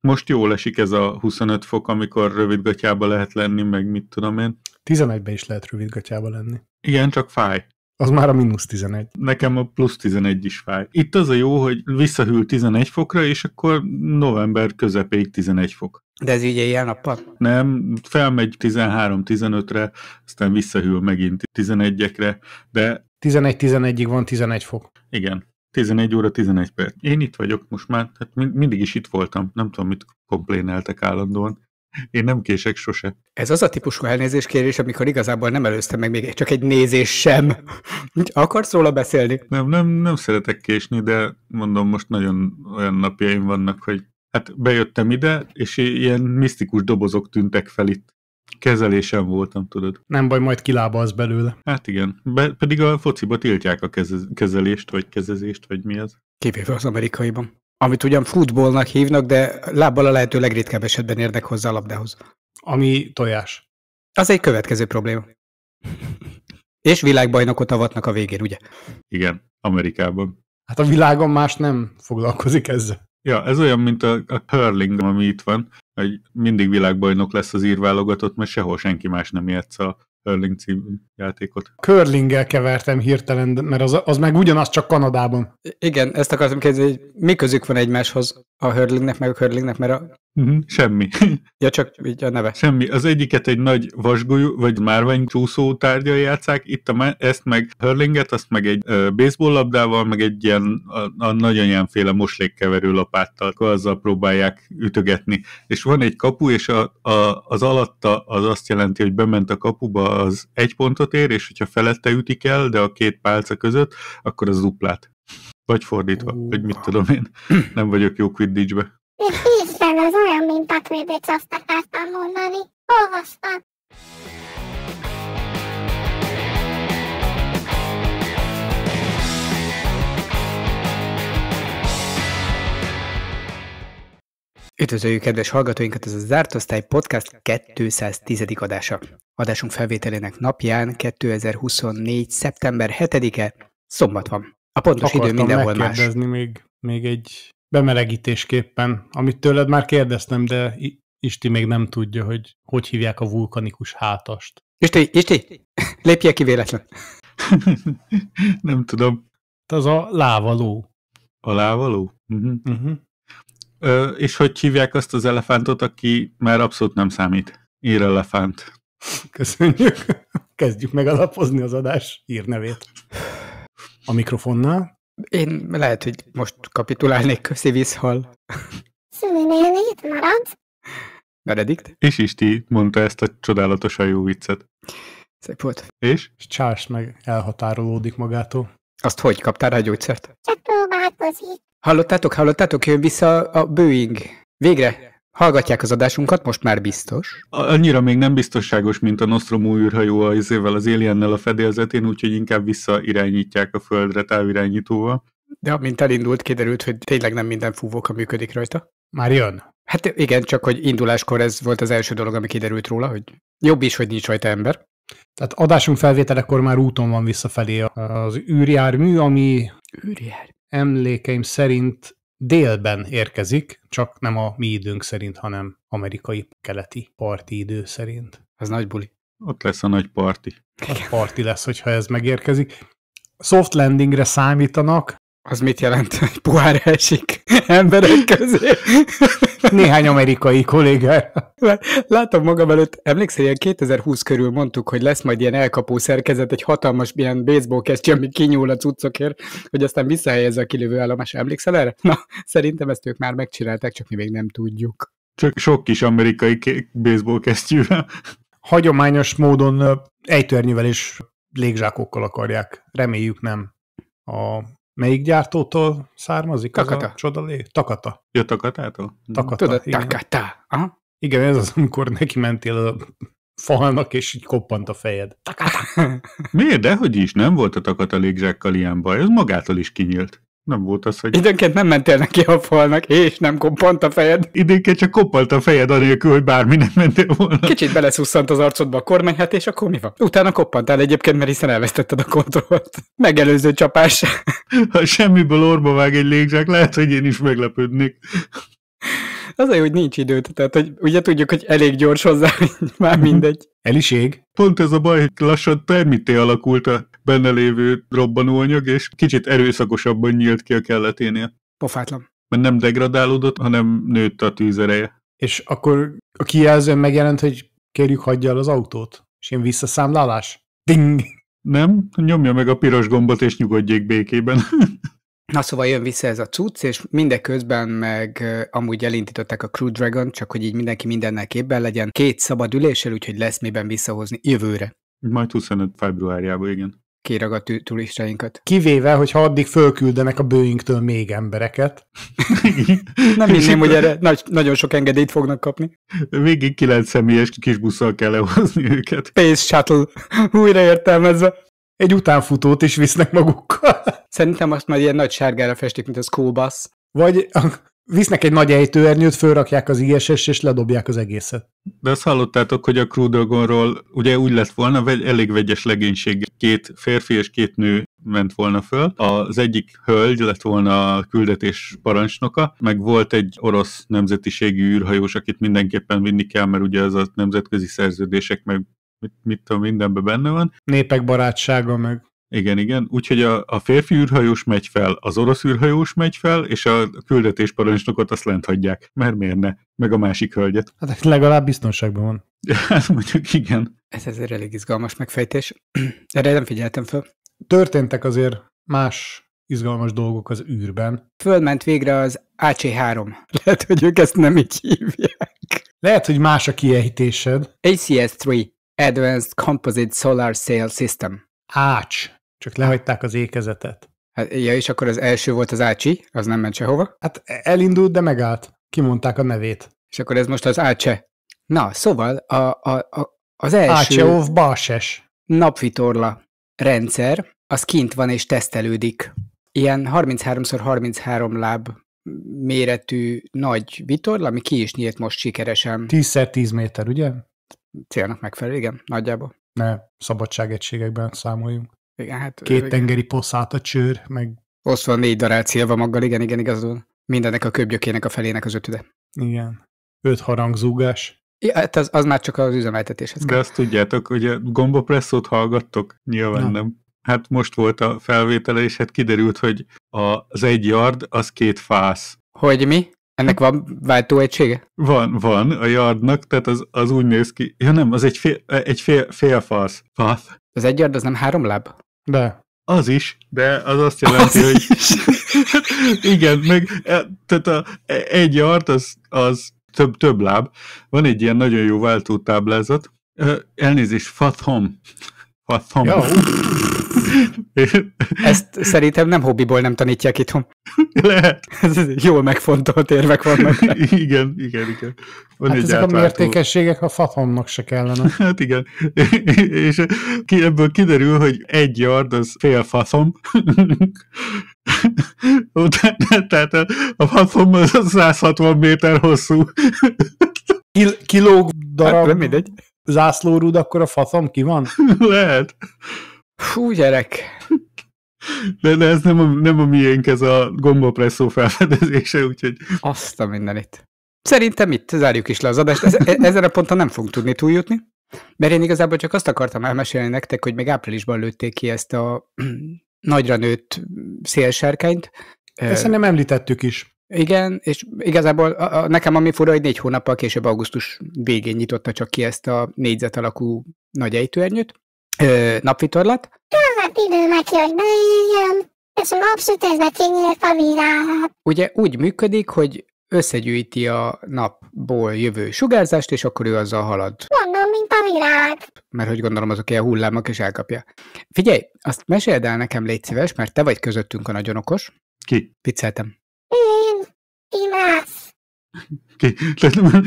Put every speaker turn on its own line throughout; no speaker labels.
most jól esik ez a 25 fok, amikor rövidgatyába lehet lenni, meg mit tudom én.
11-ben is lehet rövidgatyába lenni.
Igen, csak fáj.
Az már a mínusz 11.
Nekem a plusz 11 is fáj. Itt az a jó, hogy visszahűl 11 fokra, és akkor november közepéig 11 fok. De ez így ilyen nappal? Nem, felmegy 13-15-re, aztán visszahűl megint 11-ekre, de... 11-11-ig van 11 fok. Igen. 11 óra 11 perc. Én itt vagyok most már, hát mindig is itt voltam. Nem tudom, mit kompléneltek állandóan. Én nem kések sose.
Ez az a típusú elnézéskérés, amikor igazából nem előztem meg még csak egy nézés sem. Akarsz róla beszélni?
Nem, nem, nem szeretek késni, de mondom, most nagyon olyan napjaim vannak, hogy hát bejöttem ide, és ilyen misztikus dobozok tűntek fel itt kezelésem voltam, tudod.
Nem baj, majd az belőle.
Hát igen. Be, pedig a fociba tiltják a keze, kezelést, vagy kezezést, vagy mi az.
Kivéve az amerikaiban. Amit ugyan futbolnak hívnak, de lábbal a lehető legritkább esetben érnek hozzá a labdához. Ami tojás. Az egy következő probléma. És világbajnokot avatnak a végén, ugye?
Igen, Amerikában. Hát
a világon más nem foglalkozik ezzel.
Ja, ez olyan, mint a, a curling, ami itt van hogy mindig világbajnok lesz az írválogatott, mert sehol senki más nem játsz szóval a curling című játékot.
Curlinggel kevertem hirtelen, mert az, az meg ugyanaz csak
Kanadában. Igen, ezt akartam kérdezni, hogy mi közük van egymáshoz? a hurlingnek, meg a curlingnek, mert
a... Uh-huh, semmi. Ja, csak így a neve. Semmi. Az egyiket egy nagy vasgolyó, vagy márvány csúszó tárgya játszák, itt a, ezt meg hurlinget, azt meg egy baseball labdával, meg egy ilyen a, a nagyanyámféle moslékkeverő lapáttal, akkor azzal próbálják ütögetni. És van egy kapu, és a, a, az alatta az azt jelenti, hogy bement a kapuba, az egy pontot ér, és hogyha felette ütik el, de a két pálca között, akkor az duplát. Vagy fordítva, uh. hogy mit tudom én. Nem vagyok jó Quidditchbe. Isten,
az olyan, mint Patvédéc, azt akartam mondani. Olvastam.
Üdvözöljük kedves hallgatóinkat, ez a Zárt Osztály Podcast 210. adása. Adásunk felvételének napján 2024. szeptember 7-e, szombat van. A pontos idő mindenhol más.
még, még egy bemelegítésképpen, amit tőled már kérdeztem, de Isti még nem tudja, hogy hogy hívják a vulkanikus hátast.
Isti, Isti, lépje ki véletlen. nem tudom. Ez hát a lávaló. A lávaló? Uh-huh. Uh-huh. Ö, és hogy hívják azt az elefántot, aki már abszolút nem számít? Ír elefánt.
Köszönjük.
Kezdjük megalapozni az adás hírnevét a mikrofonnál. Én lehet, hogy most kapitulálnék köszi vízhal.
Szülőnélnéd
marad.
Benedikt? És Isti mondta ezt a csodálatosan jó viccet. Szép volt. És? És
Charles meg elhatárolódik
magától. Azt hogy kaptál rá gyógyszert? Csak
próbálkozik. Hallottátok, hallottátok, jön vissza a Boeing. Végre! Hallgatják az adásunkat, most már biztos.
Annyira még nem biztosságos, mint a Nostromo űrhajó az évvel az Aliennel a fedélzetén, úgyhogy inkább visszairányítják a földre távirányítóval.
De amint elindult, kiderült, hogy tényleg nem minden fúvóka működik rajta. Már jön? Hát igen, csak hogy induláskor ez volt az első dolog, ami kiderült róla, hogy jobb is, hogy nincs rajta ember.
Tehát adásunk felvételekor már úton van visszafelé az űrjármű, ami... űrjár. Emlékeim szerint délben érkezik, csak nem a mi időnk szerint, hanem amerikai keleti parti idő szerint. Ez nagy buli.
Ott lesz a nagy parti.
A parti lesz, hogyha ez megérkezik. Soft landingre számítanak,
az mit jelent, hogy pohár esik emberek közé? Néhány amerikai kollégára, Látom magam előtt, emlékszel, ilyen 2020 körül mondtuk, hogy lesz majd ilyen elkapó szerkezet, egy hatalmas ilyen baseball kesztyű, ami kinyúl a cuccokért, hogy aztán visszahelyezze a kilövő állomás. Emlékszel erre? Na, szerintem ezt ők már megcsinálták, csak mi még nem tudjuk.
Csak sok kis amerikai baseball kesztyűvel. Hagyományos módon
ejtőernyővel és légzsákokkal akarják. Reméljük nem a Melyik gyártótól származik Takata. az a csodalé? Takata.
jó. Takatától? Hmm. Takata, Tudod, igen.
Takata. Aha. Igen, ez az, amikor neki mentél a falnak, és így koppant
a fejed. Takata. Miért? Dehogy is, nem volt a Takata légzsákkal ilyen baj, ez magától is kinyílt. Nem volt az, hogy... Időnként nem mentél neki a falnak, és nem koppant a fejed. Időnként csak koppant a fejed, anélkül, hogy bármi nem mentél volna. Kicsit beleszusszant az arcodba a kormány, hát és akkor mi van? Utána koppantál egyébként, mert hiszen elvesztetted a kontrollt. Megelőző csapás. Ha semmiből orba vág egy légzsák, lehet, hogy én is meglepődnék. Az hogy nincs időt, tehát hogy ugye tudjuk, hogy elég gyors hozzá, már mindegy. Eliség. Pont ez a baj, hogy lassan termité alakult a benne lévő robbanóanyag, és kicsit erőszakosabban nyílt ki a kelleténél. Pofátlan. Mert nem degradálódott, hanem nőtt a tűzereje.
És akkor a kijelzőn megjelent, hogy kérjük hagyja el az autót, és ilyen
visszaszámlálás. Ding!
Nem, nyomja meg a piros gombot, és nyugodjék békében.
Na szóval jön vissza ez a cucc, és mindeközben meg amúgy elindították a Crew Dragon, csak hogy így mindenki mindennel képben legyen. Két szabad üléssel, úgyhogy lesz miben visszahozni jövőre.
Majd 25 februárjában, igen a turistainkat. Kivéve, ha addig
fölküldenek a boeing még embereket.
Nem hinném, hogy erre nagy, nagyon sok engedélyt fognak kapni. Végig kilenc személyes kis busszal kell lehozni őket. Space Shuttle, újra értelmezve. Egy utánfutót is visznek magukkal. Szerintem azt
már ilyen nagy sárgára festik, mint a school bus. Vagy
visznek egy nagy ejtőernyőt, fölrakják az ISS, és ledobják az egészet.
De azt hallottátok, hogy a Crudogonról ugye úgy lett volna, vagy elég vegyes legénység. Két férfi és két nő ment volna föl. Az egyik hölgy lett volna a küldetés parancsnoka, meg volt egy orosz nemzetiségű űrhajós, akit mindenképpen vinni kell, mert ugye az a nemzetközi szerződések meg mit, mit tudom, mindenben benne van.
Népek barátsága,
meg igen, igen. Úgyhogy a, a férfi űrhajós megy fel, az orosz űrhajós megy fel, és a küldetésparancsnokot azt lent hagyják. Mert miért ne? Meg a másik hölgyet.
Hát legalább biztonságban van. Hát mondjuk igen. Ez azért elég izgalmas megfejtés. Erre nem figyeltem föl. Történtek azért más izgalmas
dolgok az űrben. Fölment végre az AC3. Lehet, hogy ők ezt nem így hívják. Lehet, hogy más a kiejtésed. ACS3, Advanced Composite Solar Sail System. Ács. Csak lehagyták az ékezetet. Hát, ja, és akkor az első volt az Ácsi, az nem ment sehova. Hát e, elindult, de megállt. Kimondták a nevét. És akkor ez most az Ácse. Na, szóval a, a, a, az első... Ácseov Balses. Napvitorla rendszer, az kint van és tesztelődik. Ilyen 33x33 láb méretű nagy vitorla, ami ki is nyílt most sikeresen. 10x10 méter, ugye? Célnak megfelelő, igen, nagyjából. Ne szabadságegységekben számoljunk. Igen, hát, Két igen. tengeri poszát a csőr, meg... van négy darált szilva maggal, igen, igen, igazul. Mindennek a köbgyökének a felének az ötüde. Igen. Öt harangzúgás. Ja, hát az, az már csak az üzemeltetéshez kell. De
azt tudjátok, hogy a gombapresszót hallgattok? Nyilván nem. nem. Hát most volt a felvétele, és hát kiderült, hogy az egy yard, az két fász. Hogy mi? Ennek van váltóegysége? Van, van a yardnak, tehát az, az úgy néz ki. Ja nem, az egy fél, egy fél, fél fász. fász. Az egy yard az nem három láb? De. Az is, de az azt jelenti, az hogy... igen, meg e, tehát a, e, egy art, az, az több, több láb. Van egy ilyen nagyon jó váltó táblázat. Elnézést, Fathom. Fathom. Ja, ezt szerintem nem hobbiból
nem tanítják itthon. Lehet. Ez jól megfontolt érvek vannak. igen, igen,
igen. Van hát egy ezek átváltó. a
mértékességek a fafamnak se kellene.
Hát igen. És ebből kiderül, hogy egy yard az fél fafam. Tehát a fafam az 160 méter hosszú.
Kil- kilóg hát, darab. Hát, mindegy zászlórúd, akkor a faszom ki van?
Lehet. Fú, gyerek! De, de ez nem a, nem a miénk, ez a gombapresszó felfedezése, úgyhogy... Azt a mindenit. Szerintem
itt zárjuk is le az adást. Ez, e, ezen a ponton nem fogunk tudni túljutni, mert én igazából csak azt akartam elmesélni nektek, hogy még áprilisban lőtték ki ezt a nagyra nőtt szélsárkányt. Ezt nem említettük is. Igen, és igazából a, a, nekem ami fura, hogy négy hónappal később augusztus végén nyitotta csak ki ezt a négyzet alakú nagy ejtőernyőt, ö, napvitorlat.
Hát idő neki, hogy beérjem, és a napsütésbe a világ.
Ugye úgy működik, hogy összegyűjti a napból jövő sugárzást, és akkor ő azzal halad. Mondom,
mint a virág.
Mert hogy gondolom, azok ilyen hullámok, és elkapja. Figyelj, azt meséld el nekem, légy szíves, mert te vagy közöttünk a nagyon
okos. Ki? Vicceltem. Én. Imász. Ki, tehát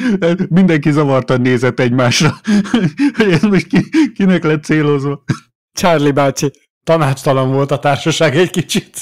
mindenki zavartan nézett egymásra, hogy ez most ki, kinek lett célozva. Charlie bácsi, tanácstalan volt a társaság egy kicsit.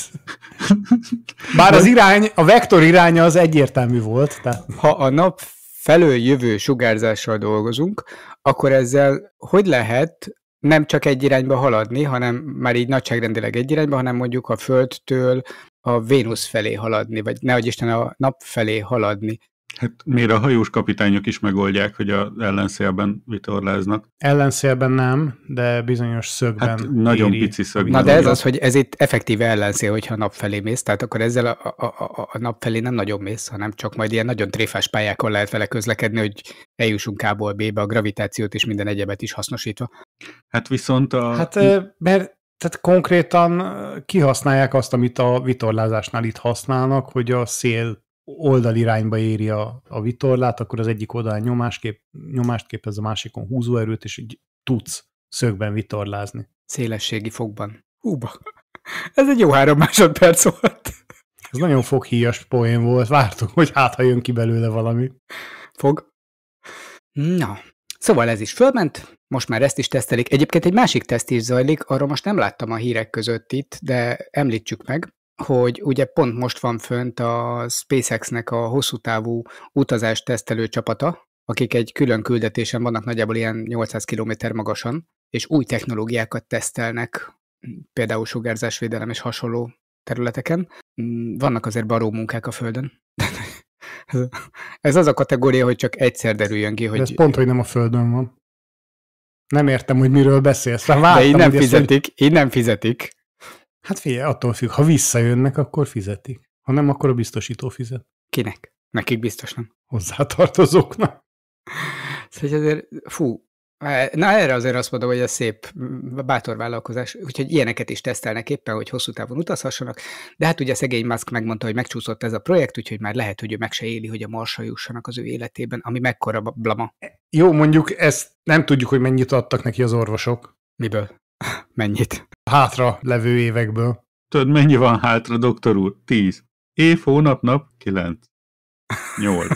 Bár az irány,
a vektor iránya az egyértelmű volt. Tehát. Ha a nap felől jövő sugárzással dolgozunk, akkor ezzel hogy lehet nem csak egy irányba haladni, hanem már így nagyságrendileg egy irányba, hanem mondjuk a Földtől a Vénusz felé haladni, vagy nehogy Isten a nap felé haladni.
Hát miért a hajós kapitányok is megoldják, hogy az ellenszélben vitorláznak?
Ellenszélben nem, de
bizonyos szögben hát nagyon éri. pici szögben. Na de ez az, hogy
ez itt effektíve ellenszél, hogyha nap felé
mész, tehát akkor ezzel a, a, a, a nap felé nem nagyon mész, hanem csak majd ilyen nagyon tréfás pályákon lehet vele közlekedni, hogy eljussunk A-ból B-be, a gravitációt és minden egyebet is hasznosítva. Hát
viszont a... Hát
mert tehát konkrétan kihasználják azt, amit a vitorlázásnál itt használnak, hogy a szél oldalirányba éri a, a vitorlát, akkor az egyik oldalán nyomáskép, nyomást képez, a másikon húzóerőt, és így tudsz szögben
vitorlázni. Szélességi fogban. Húba! Ez egy jó három másodperc volt. Ez nagyon foghíjas poén volt. Vártuk, hogy hát, ha jön ki belőle valami. Fog. Na, szóval ez is fölment, most már ezt is tesztelik. Egyébként egy másik teszt is zajlik, arról most nem láttam a hírek között itt, de említsük meg hogy ugye pont most van fönt a SpaceX-nek a hosszú távú utazást tesztelő csapata, akik egy külön küldetésen vannak nagyjából ilyen 800 km magasan, és új technológiákat tesztelnek, például sugárzásvédelem és hasonló területeken. Vannak azért baró munkák a Földön. ez az a kategória, hogy csak egyszer derüljön ki, hogy... De ez pont, hogy
nem a Földön van. Nem értem, hogy miről
beszélsz. Vártam, De így nem fizetik, ezt, hogy... így nem fizetik. Hát figyelj, attól
függ, ha visszajönnek, akkor fizetik. Ha nem, akkor a biztosító fizet.
Kinek? Nekik biztos nem.
Hozzátartozóknak.
Szóval azért, fú, e, na erre azért azt mondom, hogy ez szép, bátor vállalkozás, úgyhogy ilyeneket is tesztelnek éppen, hogy hosszú távon utazhassanak, de hát ugye szegény Musk megmondta, hogy megcsúszott ez a projekt, úgyhogy már lehet, hogy ő meg se éli, hogy a marsra jussanak az ő életében, ami mekkora blama.
Jó, mondjuk ezt nem tudjuk, hogy mennyit adtak neki az orvosok.
Miből? Mennyit? Hátra levő évekből. Tudod, mennyi van hátra, doktor úr? Tíz. Év, hónap, nap, kilenc. Nyolc.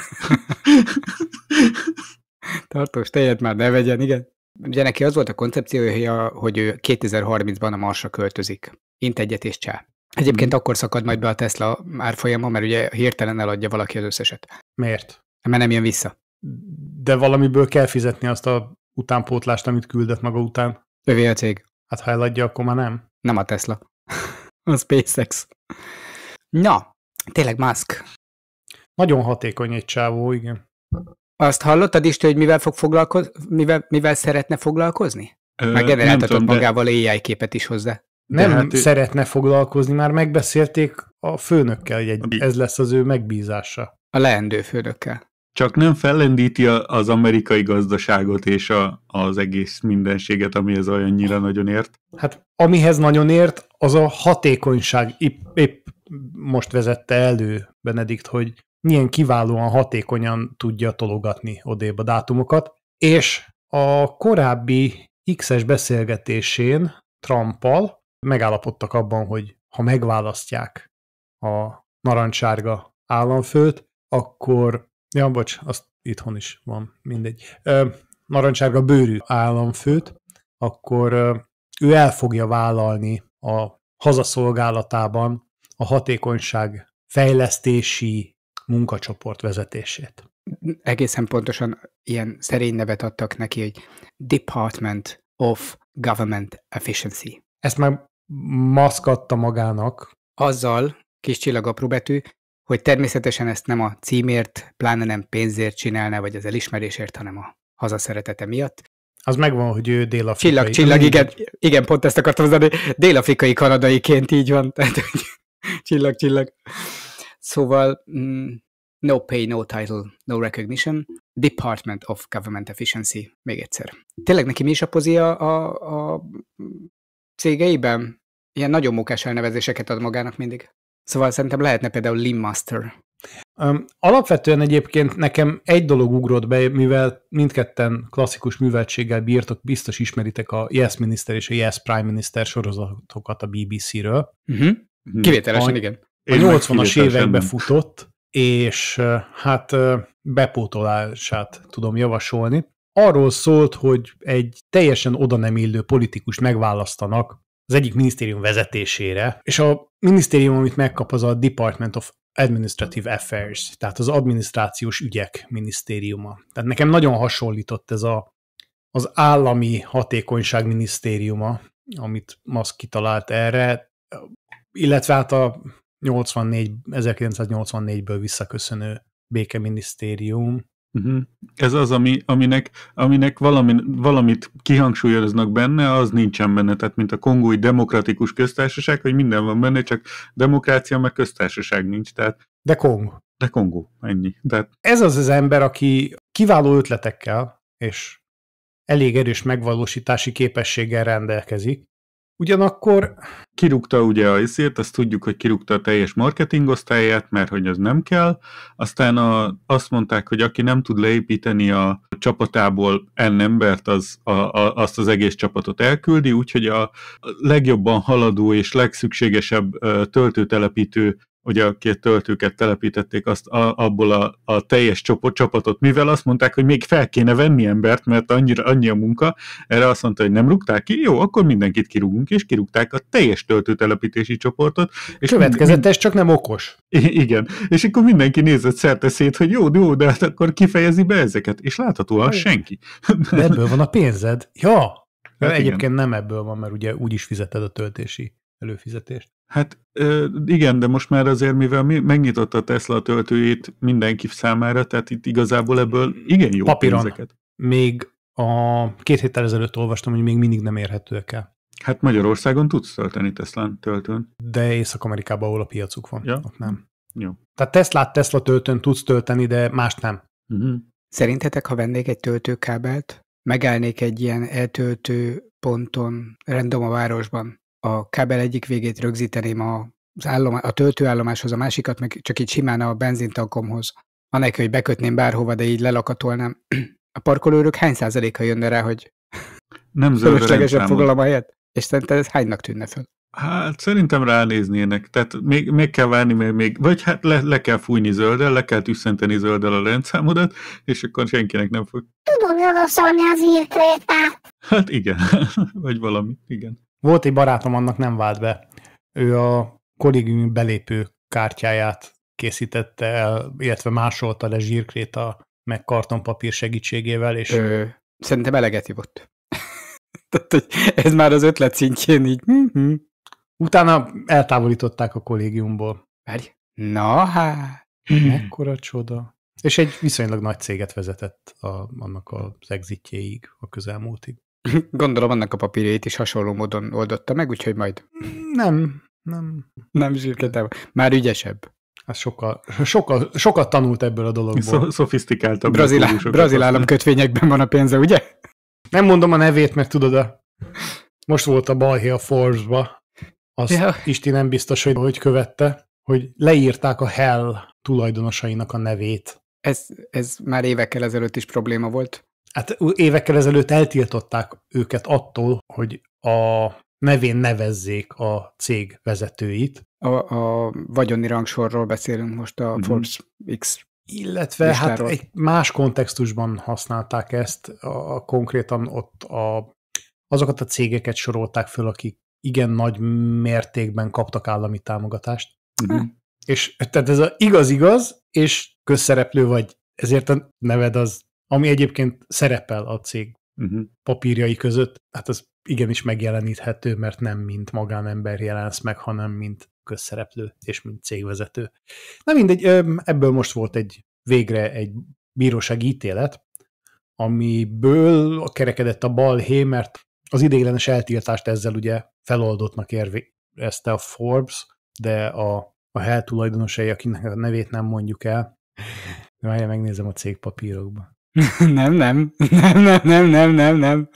Tartós tejet már ne vegyen, igen. Ugye neki az volt a koncepciója, hogy ő 2030-ban a Marsra költözik. Int egyet és csá. Egyébként hmm. akkor szakad majd be a Tesla árfolyama, mert ugye hirtelen eladja valaki az összeset. Miért? Mert nem jön vissza. De valamiből
kell fizetni azt a utánpótlást, amit küldött maga után. Övé a cég. Hát ha eladja, akkor már nem. Nem a Tesla. a SpaceX.
Na, tényleg Musk. Nagyon hatékony egy csávó, igen. Azt hallottad is, hogy mivel fog foglalkozni, mivel, mivel szeretne foglalkozni? Ö, Meggeneráltatott magával de... AI képet is hozzá. Nem hát ő... szeretne foglalkozni, már megbeszélték
a főnökkel, hogy egy, ez lesz az ő megbízása. A leendő főnökkel
csak nem fellendíti az amerikai gazdaságot és a, az egész mindenséget, amihez olyannyira nagyon ért.
Hát amihez nagyon ért, az a hatékonyság. Épp, épp most vezette elő Benedikt, hogy milyen kiválóan, hatékonyan tudja tologatni odébb a dátumokat, és a korábbi X-es beszélgetésén Trumpal megállapodtak abban, hogy ha megválasztják a narancsárga államfőt, akkor Ja, bocs, azt itthon is van, mindegy. narancsárga bőrű államfőt, akkor ő el fogja vállalni a hazaszolgálatában a
hatékonyság fejlesztési munkacsoport vezetését. Egészen pontosan ilyen szerény nevet adtak neki, hogy Department of Government Efficiency. Ezt már maszk magának. Azzal, kis csillag apró betű, hogy természetesen ezt nem a címért, pláne nem pénzért csinálná, vagy az elismerésért, hanem a hazaszeretete miatt. Az megvan, hogy ő dél-afrikai. Csillag, csillag, igen, igen, pont ezt akartam mondani, dél-afrikai kanadaiként így van, tehát hogy csillag, csillag. Szóval mm, no pay, no title, no recognition, Department of Government Efficiency, még egyszer. Tényleg neki mi is a a, a, a cégeiben? Ilyen nagyon mókás elnevezéseket ad magának mindig. Szóval szerintem lehetne például Lean Master. Um, alapvetően egyébként nekem egy dolog
ugrott be, mivel mindketten klasszikus műveltséggel bírtok, biztos ismeritek a Yes Minister és a Yes Prime Minister sorozatokat a BBC-ről. Uh-huh. Mhm. Mhm. Kivételesen, a, igen. A 80-as évekbe futott, és hát bepótolását tudom javasolni. Arról szólt, hogy egy teljesen oda nem illő politikus megválasztanak az egyik minisztérium vezetésére, és a minisztérium, amit megkap, az a Department of Administrative Affairs, tehát az adminisztrációs ügyek minisztériuma. Tehát nekem nagyon hasonlított ez a, az állami hatékonyság minisztériuma, amit Musk kitalált erre, illetve hát a 84, 1984-ből visszaköszönő békeminisztérium,
Uh-huh. Ez az, ami, aminek, aminek valami, valamit kihangsúlyoznak benne, az nincsen benne. Tehát, mint a kongói demokratikus köztársaság, hogy minden van benne, csak demokrácia, meg köztársaság nincs. Tehát, de Kong. De Kongó, ennyi. Tehát...
Ez az az ember, aki kiváló ötletekkel és elég erős megvalósítási képességgel rendelkezik,
Ugyanakkor... Kirúgta ugye a iszét, azt tudjuk, hogy kirúgta a teljes marketing osztályát, mert hogy az nem kell. Aztán a, azt mondták, hogy aki nem tud leépíteni a csapatából en embert, az, a, a, azt az egész csapatot elküldi, úgyhogy a legjobban haladó és legszükségesebb töltőtelepítő ugye a két töltőket telepítették azt, a, abból a, a teljes csoport, csapatot, mivel azt mondták, hogy még fel kéne venni embert, mert annyira, annyi a munka, erre azt mondta, hogy nem rúgták ki, jó, akkor mindenkit kirúgunk, és kirúgták a teljes töltőtelepítési csoportot. És Következetes, mind, mind, csak nem okos. Igen, és akkor mindenki nézett szerte szét, hogy jó, jó, de hát akkor kifejezi be ezeket, és láthatóan Aj, senki. De ebből van a pénzed? Ja! Hát egyébként igen.
nem ebből van, mert ugye úgy is fizeted a töltési előfizetést.
Hát igen, de most már azért, mivel megnyitotta a Tesla töltőjét mindenki számára, tehát itt igazából ebből igen jó Papíron. pénzeket.
Még a két héttel ezelőtt olvastam, hogy még mindig nem érhetőek el.
Hát Magyarországon tudsz tölteni Tesla töltőn. De Észak-Amerikában, ahol a piacuk van,
ja. ott nem.
Jó.
Tehát Tesla Tesla töltőn tudsz tölteni, de más nem. Uh-huh. Szerintetek, ha vennék egy töltőkábelt, megállnék egy ilyen eltöltő ponton, random a városban, a kábel egyik végét rögzíteném a, az állomá, a töltőállomáshoz, a másikat meg csak így simán a benzintankomhoz. Anélkül, hogy bekötném bárhova, de így lelakatolnám. A parkolőrök hány százaléka jönne rá, hogy nem fölöslegesen foglalom a helyet? És szerinted ez hánynak tűnne föl?
Hát szerintem ránéznének, tehát még, még kell várni, még, még vagy hát le, le kell fújni zöldel, le kell tüsszenteni zölddel a rendszámodat, és akkor senkinek nem fog.
Tudom javasolni az írtrétát.
Hát igen, vagy valami, igen.
Volt egy barátom, annak nem vált be. Ő a kollégium belépő kártyáját készítette el, illetve másolta le zsírkréta meg kartonpapír segítségével, és... Ö, szerintem eleget hívott. Tehát, ez már az ötlet szintjén így... Mhm. Utána eltávolították a kollégiumból. Várj. Na hát, mhm. mekkora csoda. És egy viszonylag nagy céget
vezetett a, annak az exitjéig, a közelmúltig. Gondolom annak a papírjait is hasonló módon oldotta meg, úgyhogy majd...
Nem, nem.
Nem zsírkedem. Már ügyesebb. Ez hát sokkal, sokkal, sokat tanult ebből a dologból. Szo-
szofisztikáltabb. Brazil, brazil
államkötvényekben van a pénze, ugye? Nem mondom a nevét, mert tudod, a... most volt a balhé a Forbes-ba. Azt ja. Isti nem biztos, hogy, hogy követte, hogy leírták a Hell tulajdonosainak a nevét. Ez, ez
már évekkel ezelőtt is probléma volt
hát évekkel ezelőtt eltiltották őket attól, hogy a nevén nevezzék a cég vezetőit. A, a
vagyoni rangsorról beszélünk most a mm-hmm. Forbes X illetve hát egy
más kontextusban használták ezt, a, a konkrétan ott a, azokat a cégeket sorolták föl, akik igen nagy mértékben kaptak állami támogatást. Mm-hmm. És tehát ez a igaz-igaz, és közszereplő vagy, ezért a neved az ami egyébként szerepel a cég uh-huh. papírjai között, hát az igenis megjeleníthető, mert nem mint magánember jelensz meg, hanem mint közszereplő és mint cégvezető. Na mindegy, ebből most volt egy végre egy bírósági ítélet, amiből kerekedett a balhé, mert az ideiglenes eltiltást ezzel ugye feloldottnak érvezte a Forbes, de a, a hell tulajdonosai, akinek a nevét nem mondjuk el, várja, megnézem a cégpapírokba.
nem, nem, nem, nem, nem, nem, nem, nem.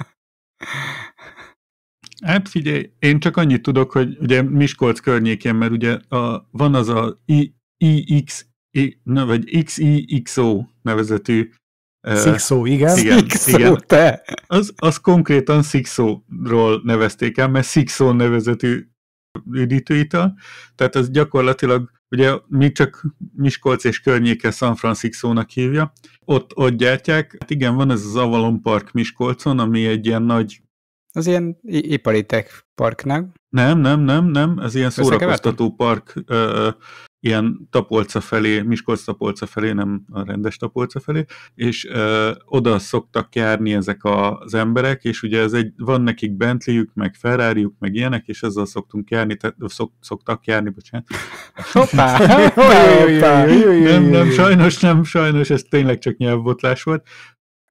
Hát figyelj, én csak annyit tudok, hogy ugye Miskolc környékén, mert ugye a, van az a I, IX, I, na, vagy XIXO nevezetű Szikszó, igen. Igen, Szikszó, igen. Te. Az, az konkrétan Szikszóról ról nevezték el, mert Szikszó nevezetű üdítőital, tehát az gyakorlatilag Ugye mi csak Miskolc és környéke San Francisco-nak hívja, ott, ott gyártják. Hát igen, van ez az Avalon Park Miskolcon, ami egy ilyen nagy... Az ilyen ipari tech parknak. Nem, nem, nem, nem, ez ilyen szórakoztató park ö, ilyen tapolca felé, Miskolc tapolca felé, nem a rendes tapolca felé, és ö, oda szoktak járni ezek a, az emberek, és ugye ez egy, van nekik Bentleyük, meg ferrari meg ilyenek, és ezzel szoktunk járni, te, szok, szoktak járni, bocsánat. Hoppá! Nem, nem, sajnos, nem, sajnos, ez tényleg csak nyelvbotlás
volt.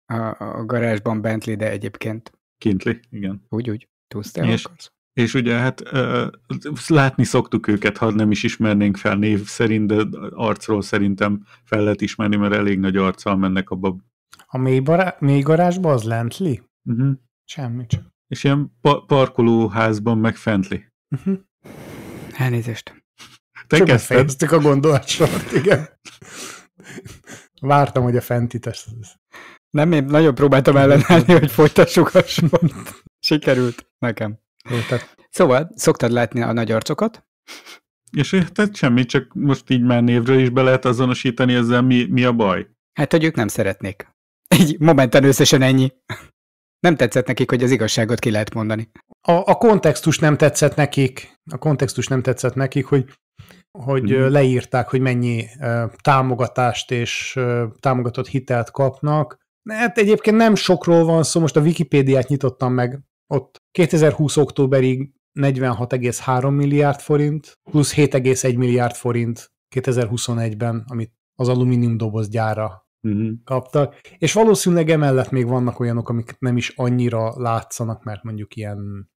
A, a garázsban Bentley, de egyébként. Kintli, igen. Úgy, úgy. Tudsz,
és, akarsz? és ugye hát látni szoktuk őket, ha nem is ismernénk fel név szerint, de arcról szerintem fel lehet ismerni, mert elég nagy arccal mennek abba.
A mély, bará- mély garázsba az lentli? Uh-huh. Semmi csak.
És ilyen pa- parkolóházban meg fentli. Uh-huh.
Elnézést.
Te
kezdted. a gondolatsort, igen. Vártam, hogy a fenti tesz.
Nem, én nagyon próbáltam ellenállni, hogy folytassuk a sort. Sikerült
nekem voltak. Szóval szoktad látni a nagy arcokat. És tehát semmi, csak most így már névről is be lehet azonosítani ezzel, mi, mi a baj. Hát, hogy ők nem szeretnék.
Egy momenten összesen ennyi. Nem tetszett nekik, hogy az igazságot ki lehet mondani. A, a kontextus nem tetszett nekik, a kontextus nem tetszett nekik, hogy hogy
hmm. leírták, hogy mennyi támogatást és támogatott hitelt kapnak. Hát egyébként nem sokról van szó, most a Wikipédiát nyitottam meg ott 2020. októberig 46,3 milliárd forint, plusz 7,1 milliárd forint 2021-ben, amit az alumínium doboz gyára uh-huh. Mhm. kaptak. És valószínűleg emellett még vannak olyanok, amik nem is annyira látszanak, mert mondjuk ilyen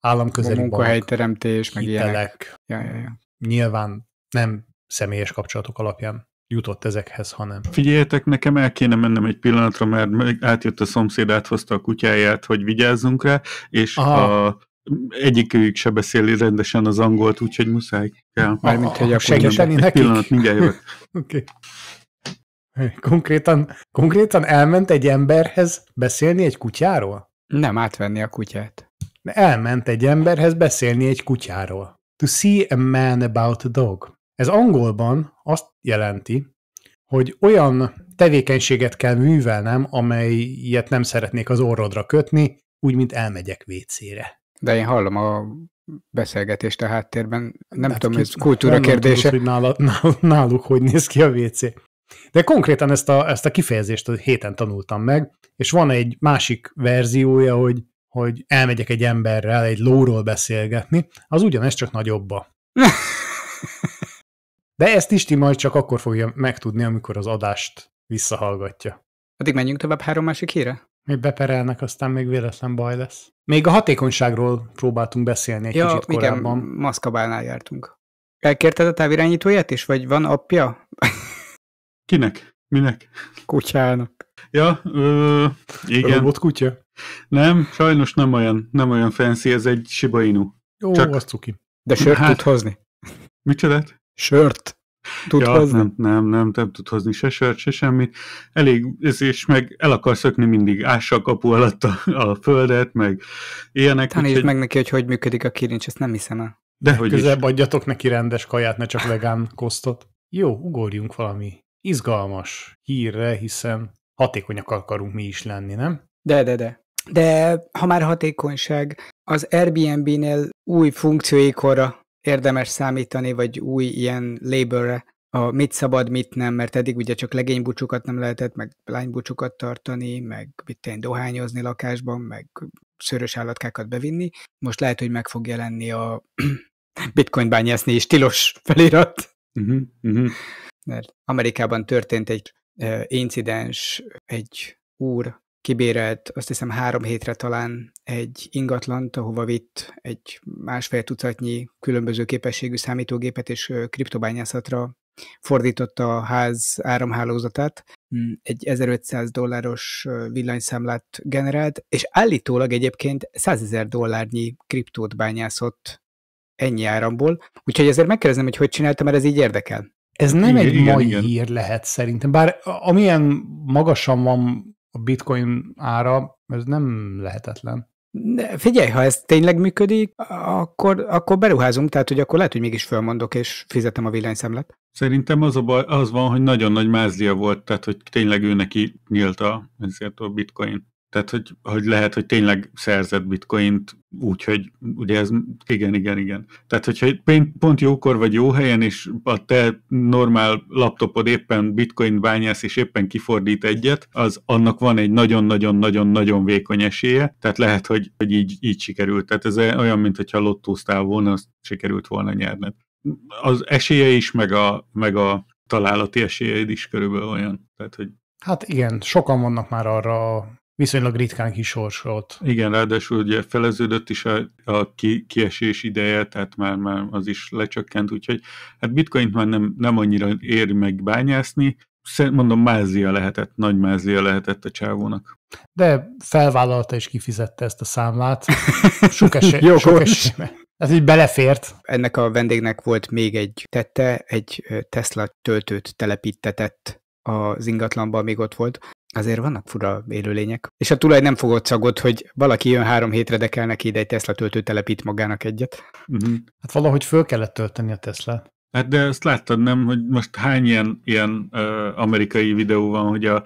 államközeli munkahelyteremtés,
meg hitelek, ilyenek. Ja, ja, ja.
Nyilván nem személyes kapcsolatok alapján jutott ezekhez, hanem.
Figyeljetek, nekem el kéne mennem egy pillanatra, mert átjött a szomszéd, áthozta a kutyáját, hogy vigyázzunk rá, és Aha. a egyikük se beszéli rendesen az angolt, úgyhogy muszáj kell. Mármint, hogy segíteni nekik? pillanat, mindjárt jövök.
Oké. Okay. Konkrétan, konkrétan elment egy emberhez beszélni egy kutyáról?
Nem, átvenni a
kutyát. Elment egy emberhez beszélni egy kutyáról. To see a man about a dog. Ez angolban azt jelenti, hogy olyan tevékenységet kell művelnem, amelyet nem szeretnék az orrodra kötni, úgy, mint elmegyek
vécére. De én hallom a beszélgetést a háttérben. Nem hát tudom, ki, ez kultúra nem kérdése. Nem
tudod, hogy nála, náluk hogy néz ki a WC. De konkrétan ezt a, ezt a kifejezést a héten tanultam meg, és van egy másik verziója, hogy, hogy elmegyek egy emberrel egy lóról beszélgetni, az ugyanez csak nagyobba. De ezt Isti majd csak akkor fogja megtudni, amikor az adást visszahallgatja.
Addig menjünk tovább három másik híre? Még beperelnek, aztán még véletlen baj lesz.
Még a hatékonyságról
próbáltunk beszélni egy ja, kicsit igen, korábban. Igen, maszkabálnál jártunk. Elkérted a távirányítóját is, vagy van apja? Kinek? Minek? Kutyának.
Ja, ö, igen. Robot kutya? Nem, sajnos nem olyan, nem olyan fancy, ez egy Shiba Inu. Jó, Csak... az cuki. De sört hát, tud hozni. Micsodát? Sört tud ja, hozni? Nem, nem, nem, nem tud hozni se sört, se semmit. Elég, ez és meg el akar szökni mindig kapu alatt a, a földet, meg ilyenek. Tanítsd úgyhogy... meg
neki, hogy hogy működik a kirincs, ezt
nem hiszem el. De hogy Közebb
is. adjatok neki rendes kaját, ne csak vegán kosztot. Jó, ugorjunk valami izgalmas hírre, hiszen hatékonyak akarunk mi is lenni, nem?
De, de, de. De ha már hatékonyság, az Airbnb-nél új funkcióikorra érdemes számítani, vagy új ilyen labelre, a mit szabad, mit nem, mert eddig ugye csak legénybucsukat nem lehetett, meg lánybucsukat tartani, meg mit dohányozni lakásban, meg szörös állatkákat bevinni. Most lehet, hogy meg fog jelenni a bitcoin bányászni is tilos felirat. Uh-huh, uh-huh. Mert Amerikában történt egy eh, incidens, egy úr kibérelt azt hiszem három hétre talán egy ingatlant, ahova vitt egy másfél tucatnyi különböző képességű számítógépet és kriptobányászatra fordította a ház áramhálózatát, mm, egy 1500 dolláros villanyszámlát generált, és állítólag egyébként 100 ezer dollárnyi kriptót bányászott ennyi áramból, úgyhogy ezért megkérdezem, hogy hogy csinálta, mert ez így érdekel.
Ez nem igen, egy igen, mai igen. hír lehet szerintem, bár amilyen magasan van
a bitcoin ára, ez nem
lehetetlen.
De figyelj, ha ez tényleg működik, akkor, akkor beruházunk, tehát hogy akkor lehet, hogy mégis fölmondok és fizetem a villanyszemlet.
Szerintem az, a baj, az van, hogy nagyon nagy mázlia volt, tehát hogy tényleg ő neki nyílt a, ezért a bitcoin. Tehát, hogy, hogy lehet, hogy tényleg szerzett bitcoint úgyhogy ugye ez, igen, igen, igen. Tehát, hogyha pont jókor vagy jó helyen, és a te normál laptopod éppen bitcoin bányász, és éppen kifordít egyet, az annak van egy nagyon-nagyon-nagyon-nagyon vékony esélye, tehát lehet, hogy, hogy így, így sikerült. Tehát ez olyan, mint hogyha lottóztál volna, azt sikerült volna nyerned. Az esélye is, meg a, meg a találati esélyeid is körülbelül olyan. Tehát, hogy
Hát igen, sokan vannak már arra a viszonylag ritkán kisorsolt.
Igen, ráadásul ugye feleződött is a, a ki, kiesés ideje, tehát már, már az is lecsökkent, úgyhogy hát bitcoint már nem, nem annyira ér meg bányászni, mondom, mázia lehetett, nagy mázia lehetett a csávónak.
De felvállalta és kifizette ezt a számlát. Sok esély.
Jó, sok esély. Ez így belefért. Ennek a vendégnek volt még egy tette, egy Tesla töltőt telepítetett az ingatlanban, még ott volt, Azért vannak fura élőlények. És a tulaj nem fogott szagot, hogy valaki jön három hétre, de kell neki ide egy Tesla töltő telepít magának egyet. Uh-huh. Hát valahogy föl kellett tölteni a tesla.
Hát de ezt láttad, nem, hogy most hány ilyen, ilyen ö, amerikai videó van, hogy a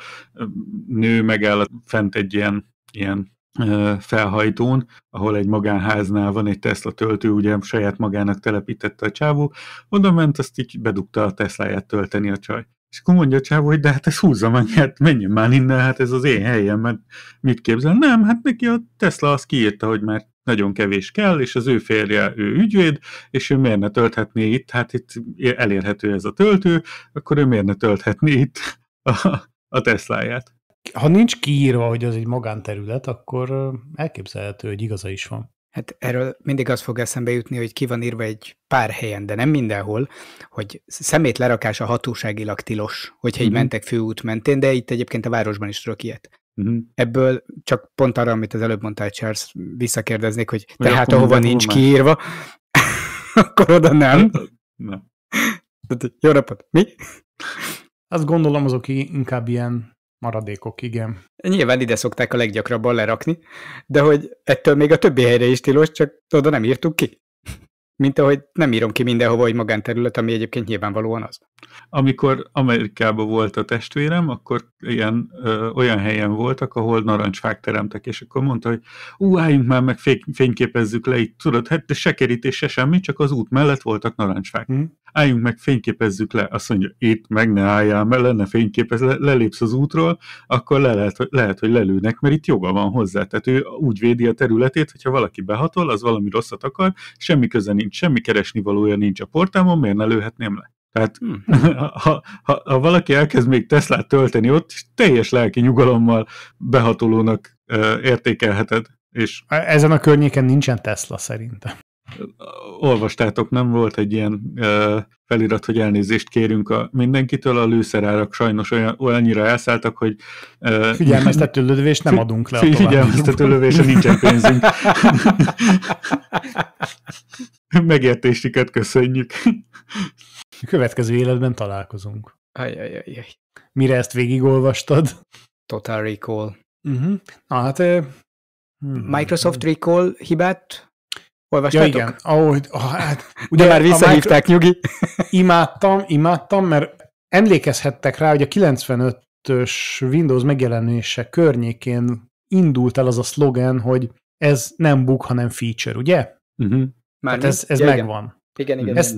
nő megáll fent egy ilyen, ilyen ö, felhajtón, ahol egy magánháznál van egy Tesla töltő, ugye saját magának telepítette a csávó, oda ment, azt így bedugta a Tesláját tölteni a csaj. És akkor mondja a csávó, hogy de hát ez húzza meg, hát menjünk már innen, hát ez az én helyem, mert hát mit képzel? Nem, hát neki a Tesla azt kiírta, hogy már nagyon kevés kell, és az ő férje, ő ügyvéd, és ő miért ne tölthetné itt, hát itt elérhető ez a töltő, akkor ő miért ne tölthetné itt a, a Tesláját. Ha
nincs kiírva, hogy az egy magánterület, akkor elképzelhető, hogy igaza is van. Hát erről mindig az fog eszembe jutni, hogy ki van írva egy pár helyen, de nem mindenhol, hogy szemét lerakása hatóságilag tilos, hogyha uh-huh. így mhm. mentek főút mentén, de itt egyébként a városban is tudok ilyet. Uh-huh. Ebből csak pont arra, amit az előbb mondtál, Charles, visszakérdeznék, hogy Vagy tehát ahova nincs már. kiírva,
akkor oda nem. Hát, nem. Jó napot! Mi?
Azt gondolom, azok inkább ilyen Maradékok, igen.
Nyilván ide szokták a leggyakrabban lerakni, de hogy ettől még a többi helyre is tilos, csak oda nem írtuk ki. Mint ahogy nem írom ki mindenhova, hogy magánterület, ami egyébként nyilvánvalóan
az. Amikor Amerikában volt a testvérem, akkor ilyen, ö, olyan helyen voltak, ahol narancsfák teremtek, és akkor mondta, hogy ú, álljunk már meg, fényképezzük le itt, tudod, hát de se kerítés, se semmi, csak az út mellett voltak narancsfák. Mm álljunk meg, fényképezzük le. Azt mondja, itt meg ne álljál, mert lenne fényképez, le, lelépsz az útról, akkor le lehet, lehet, hogy lelőnek, mert itt joga van hozzá. Tehát ő úgy védi a területét, hogyha valaki behatol, az valami rosszat akar, semmi köze nincs, semmi keresni valója nincs a portámon, miért ne lőhetném le? Tehát hmm. ha, ha, ha valaki elkezd még Teslát tölteni ott, teljes lelki nyugalommal behatolónak ö, értékelheted. És... Ezen a környéken nincsen Tesla szerintem olvastátok, nem volt egy ilyen ö, felirat, hogy elnézést kérünk a mindenkitől, a lőszerárak sajnos olyan, olyannyira elszálltak, hogy... Ö, figyelmeztető lövés nem adunk le. Figyelmeztető lövésre nincsen pénzünk. Megértésüket köszönjük. A következő
életben találkozunk.
Ajajajaj.
Mire ezt végigolvastad? Total
Recall. Uh-huh. Na hát... Uh, Microsoft Recall hibát Olvastátok? Ja, igen.
Ahogy, ah, hát, ugye De már visszahívták, Micro... nyugi. imádtam, imádtam, mert emlékezhettek rá, hogy a 95-ös Windows megjelenése környékén indult el az a szlogen, hogy ez nem bug, hanem feature, ugye? Uh-huh. Már hát ez, ez ja, megvan. Igen. Igen, igen. Ez,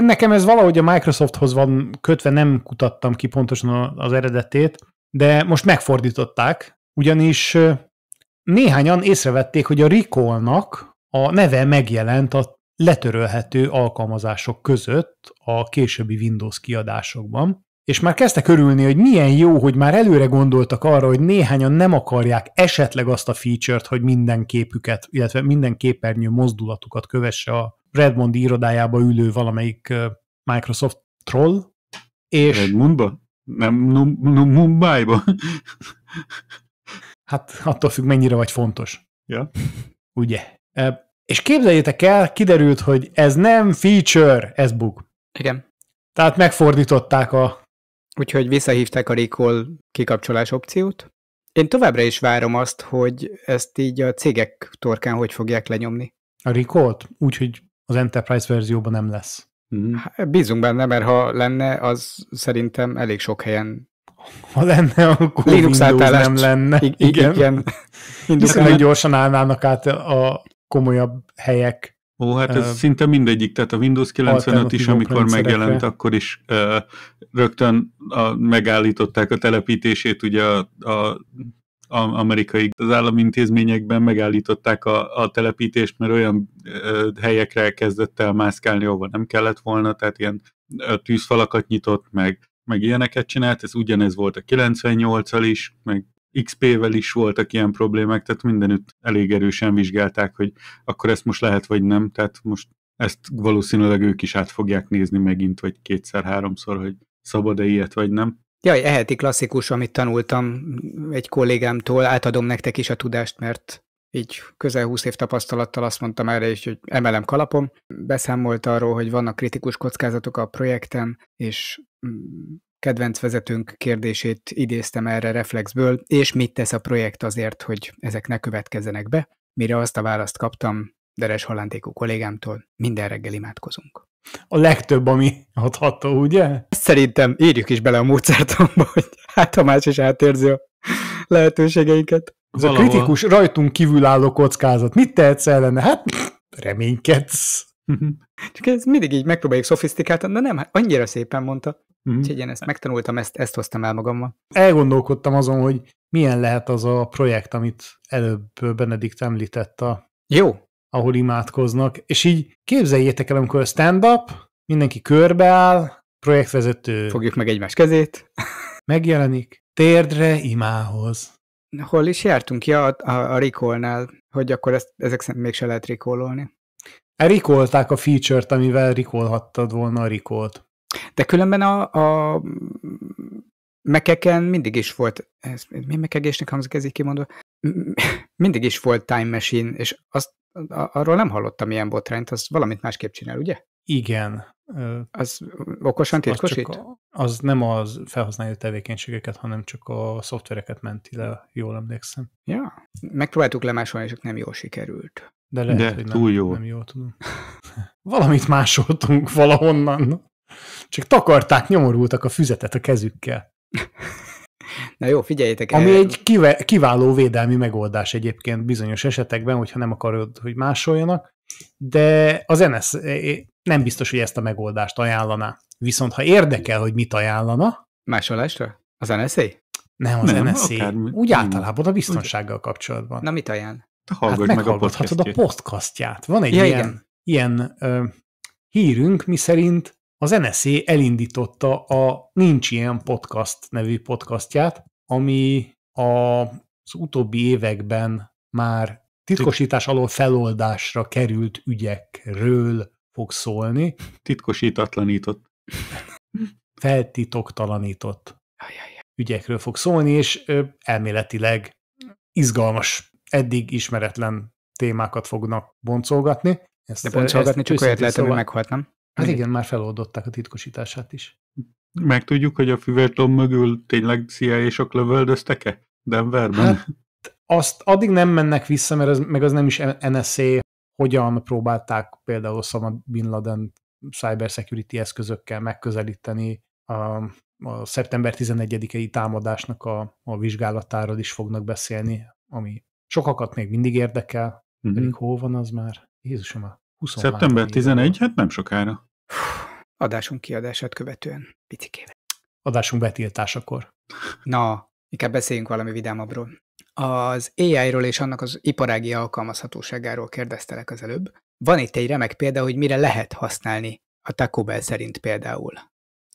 nekem ez valahogy a Microsofthoz van kötve, nem kutattam ki pontosan az eredetét, de most megfordították, ugyanis néhányan észrevették, hogy a recall a neve megjelent a letörölhető alkalmazások között a későbbi Windows kiadásokban, és már kezdtek örülni, hogy milyen jó, hogy már előre gondoltak arra, hogy néhányan nem akarják esetleg azt a feature-t, hogy minden képüket, illetve minden képernyő mozdulatukat kövesse a Redmond irodájába ülő valamelyik Microsoft troll.
És... Redmondba? Nem, Mumbai-ba?
Hát attól függ, mennyire vagy fontos.
Ja.
Ugye?
És képzeljétek el, kiderült, hogy ez nem feature, ez bug.
Igen. Tehát megfordították a... Úgyhogy visszahívták a recall kikapcsolás opciót. Én továbbra is várom azt, hogy ezt így a cégek torkán hogy fogják lenyomni.
A Rico-t, Úgyhogy az Enterprise verzióban nem lesz.
Hmm. Bízunk benne, mert ha lenne, az szerintem elég sok helyen ha lenne, akkor Linux Windows nem lenne.
Igen. igen. Viszonylag gyorsan állnának át a komolyabb helyek. Ó, hát ez uh,
szinte mindegyik, tehát a Windows 95 is, amikor megjelent, akkor is uh, rögtön a, megállították a telepítését, ugye a, a amerikai az állami intézményekben megállították a, a telepítést, mert olyan uh, helyekre kezdett el mászkálni, ahova nem kellett volna, tehát ilyen uh, tűzfalakat nyitott, meg, meg ilyeneket csinált, ez ugyanez volt a 98-al is, meg XP-vel is voltak ilyen problémák, tehát mindenütt elég erősen vizsgálták, hogy akkor ezt most lehet, vagy nem, tehát most ezt valószínűleg ők is át fogják nézni megint, vagy kétszer-háromszor, hogy szabad-e ilyet, vagy nem.
Jaj, eheti klasszikus, amit tanultam egy kollégámtól, átadom nektek is a tudást, mert így közel 20 év tapasztalattal azt mondtam erre is, hogy emelem kalapom. Beszámolt arról, hogy vannak kritikus kockázatok a projekten, és mm, kedvenc vezetőnk kérdését idéztem erre reflexből, és mit tesz a projekt azért, hogy ezek ne következzenek be, mire azt a választ kaptam Deres Hollandékú kollégámtól, minden reggel imádkozunk. A legtöbb, ami adható, ugye? Szerintem írjuk is bele a módszertomba, hogy hát a más is átérzi a
lehetőségeinket. Ez a kritikus, rajtunk kívülálló kockázat. Mit tehetsz ellene? Hát
reménykedsz. Csak ez mindig így megpróbáljuk szofisztikáltan, de nem, hát annyira szépen mondta. Mm-hmm. Úgyhogy én ezt megtanultam, ezt, ezt hoztam el magammal.
Elgondolkodtam azon, hogy milyen lehet az a projekt, amit előbb Benedikt említett a... Jó. Ahol imádkoznak. És így képzeljétek el, amikor a stand-up, mindenki körbeáll,
projektvezető... Fogjuk meg egymás
kezét. megjelenik, térdre imához.
Hol is jártunk? Ja, a, a, a recall hogy akkor ezt, ezek szerint mégse lehet recallolni. Rikolták a feature-t, amivel rikolhattad volna a rikolt. De különben a, a mekeken mindig is volt, ez mi mekegésnek hangzik ez így kimondva, mindig is volt Time Machine, és azt, arról nem hallottam ilyen botrányt, az valamit másképp csinál, ugye? Igen. Az okosan titkosít? Az,
az nem az felhasználó tevékenységeket, hanem csak a szoftvereket menti le,
jól emlékszem. Ja, megpróbáltuk lemásolni, csak nem jól sikerült. De lehet, De, hogy túl jó. nem jól tudom.
Valamit másoltunk valahonnan. Csak takarták, nyomorultak a füzetet a kezükkel.
Na jó, figyeljétek el. Ami egy
kiváló védelmi megoldás egyébként bizonyos esetekben, hogyha nem akarod, hogy másoljanak, de az NS e- e- nem biztos, hogy ezt a megoldást ajánlaná. Viszont ha
érdekel, hogy mit ajánlana... Másolásra? Az NSA?
Nem, az nem, NSA. Akármi. Úgy
általában a biztonsággal kapcsolatban. Na mit ajánl? Hát hallgatj hát meg a podcastját. a podcastját. Van
egy ja, ilyen, ilyen ö, hírünk, szerint az NSZ elindította a Nincs Ilyen Podcast nevű podcastját, ami a, az utóbbi években már titkosítás alól feloldásra került ügyekről fog szólni.
Titkosítatlanított.
Feltitoktalanított ügyekről fog szólni, és elméletileg izgalmas eddig ismeretlen témákat fognak boncolgatni. Ezt, De boncolgatni ezt csak olyat lehet, szóval... meghalt, nem? Hát igen, már feloldották a titkosítását is.
Megtudjuk, hogy a füvertom mögül tényleg CIA-sok lövöldöztek-e Denverben? Hát,
azt addig nem mennek vissza, mert az, meg az nem is NSA, hogyan próbálták például Osama Bin Laden cybersecurity eszközökkel megközelíteni a, a szeptember 11-i támadásnak a, a vizsgálatáról is fognak beszélni, ami Sokakat még mindig érdekel, uh-huh. pedig hol van az már? Jézusom,
a 20 Szeptember 11, hát nem sokára.
Adásunk kiadását követően, picikével. Adásunk betiltásakor. Na, inkább beszéljünk valami vidámabbról. Az AI-ról és annak az iparági alkalmazhatóságáról kérdeztelek az előbb. Van itt egy remek példa, hogy mire lehet használni a Taco Bell szerint például.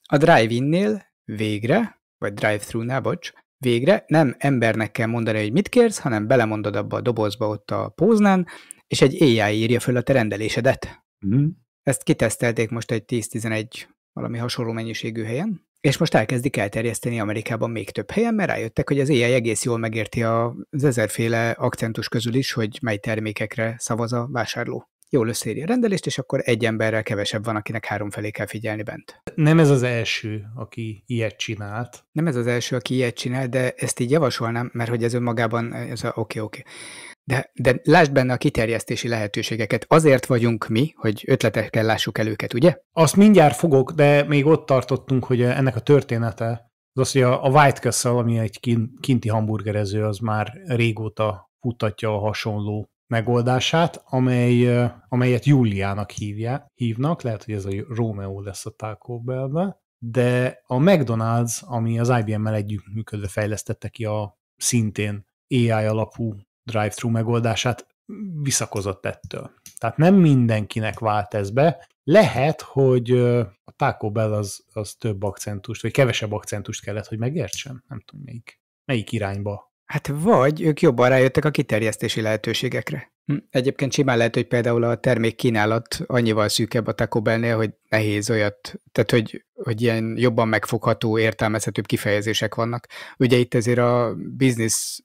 A drive-innél végre, vagy drive thru nál bocs, végre nem embernek kell mondani, hogy mit kérsz, hanem belemondod abba a dobozba ott a póznán, és egy AI írja föl a te rendelésedet. Mm. Ezt kitesztelték most egy 10-11 valami hasonló mennyiségű helyen, és most elkezdik elterjeszteni Amerikában még több helyen, mert rájöttek, hogy az AI egész jól megérti az ezerféle akcentus közül is, hogy mely termékekre szavaz a vásárló jól összeírja a rendelést, és akkor egy emberrel kevesebb van, akinek három felé kell figyelni bent. Nem ez az első, aki ilyet csinált. Nem ez az első, aki ilyet csinál, de ezt így javasolnám, mert hogy ez önmagában, ez a oké, okay, oké. Okay. De, de lásd benne a kiterjesztési lehetőségeket. Azért vagyunk mi, hogy ötletekkel lássuk el őket, ugye? Azt mindjárt fogok, de még ott tartottunk,
hogy ennek a története, az az, hogy a White Castle, ami egy kinti hamburgerező, az már régóta futatja a hasonló megoldását, amely, amelyet Júliának hívnak, lehet, hogy ez a Romeo lesz a Taco Bell-be, de a McDonald's, ami az IBM-mel együttműködve fejlesztette ki a szintén AI alapú drive-thru megoldását, visszakozott ettől. Tehát nem mindenkinek vált ez be. Lehet, hogy a Taco Bell az, az
több akcentust, vagy kevesebb akcentust kellett, hogy megértsen. Nem tudom, melyik, melyik irányba Hát vagy ők jobban rájöttek a kiterjesztési lehetőségekre. Hm, egyébként simán lehet, hogy például a termék kínálat annyival szűkebb a Taco Bell-nél, hogy nehéz olyat, tehát hogy, hogy ilyen jobban megfogható, értelmezhetőbb kifejezések vannak. Ugye itt azért a business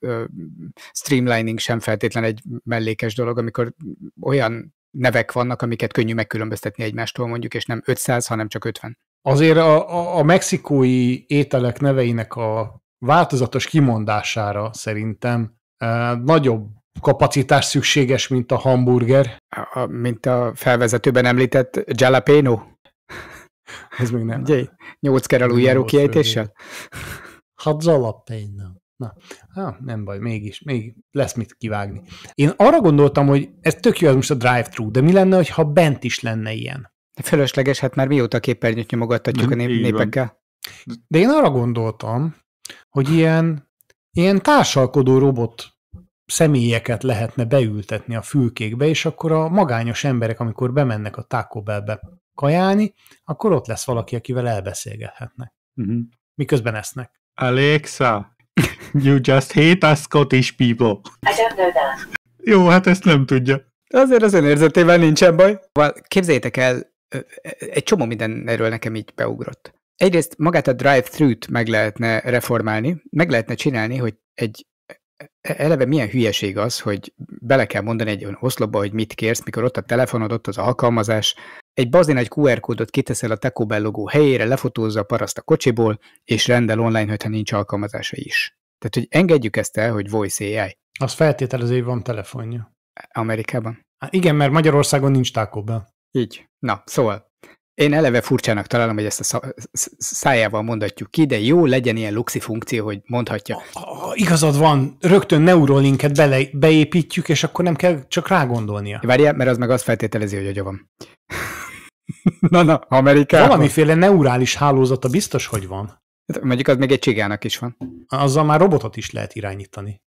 streamlining sem feltétlen egy mellékes dolog, amikor olyan nevek vannak, amiket könnyű megkülönböztetni egymástól mondjuk, és nem 500, hanem csak 50.
Azért a, a, a mexikói ételek neveinek a változatos kimondására szerintem nagyobb kapacitás szükséges, mint a hamburger. A,
mint a felvezetőben említett jalapeno? Ez még nem. Ugye, nyolc kerül újjáró kiejtéssel? Hát
jalapeno. Na, ah, nem baj, mégis, még lesz mit kivágni. Én arra gondoltam, hogy ez tök jó, ez most a drive-thru, de mi lenne, ha bent is lenne ilyen? Fölösleges, hát már mióta képernyőt nyomogattatjuk a nép- népekkel. De én arra gondoltam, hogy ilyen, ilyen társalkodó robot személyeket lehetne beültetni a fülkékbe, és akkor a magányos emberek, amikor bemennek a Taco Bellbe kajálni, akkor ott lesz valaki, akivel elbeszélgethetnek.
Uh-huh. Miközben esznek. Alexa, you just hate us Scottish people. I don't know that. Jó, hát ezt nem tudja. Azért az önérzetével
nincsen baj. Képzeljétek el, egy csomó minden erről nekem így beugrott egyrészt magát a drive-thru-t meg lehetne reformálni, meg lehetne csinálni, hogy egy e, eleve milyen hülyeség az, hogy bele kell mondani egy olyan oszlopba, hogy mit kérsz, mikor ott a telefonod, ott az alkalmazás, egy bazin egy QR kódot kiteszel a Taco Bell logó helyére, lefotózza a paraszt a kocsiból, és rendel online, hogyha nincs alkalmazása is. Tehát, hogy engedjük ezt el, hogy Voice AI.
Az feltételező, hogy van telefonja. Amerikában. Hát igen, mert Magyarországon nincs Taco Bell.
Így. Na, szóval én eleve furcsának találom, hogy ezt a szájával mondhatjuk ki, de jó legyen ilyen luxi funkció, hogy mondhatja. A, a, igazad van, rögtön
neurolinket bele, beépítjük, és akkor nem kell csak rágondolnia.
Várjál, mert az meg azt
feltételezi, hogy agya van. na, na, Amerikában. Valamiféle neurális hálózata biztos, hogy van. Hát, mondjuk az még egy csigának is van. Azzal már robotot is lehet irányítani.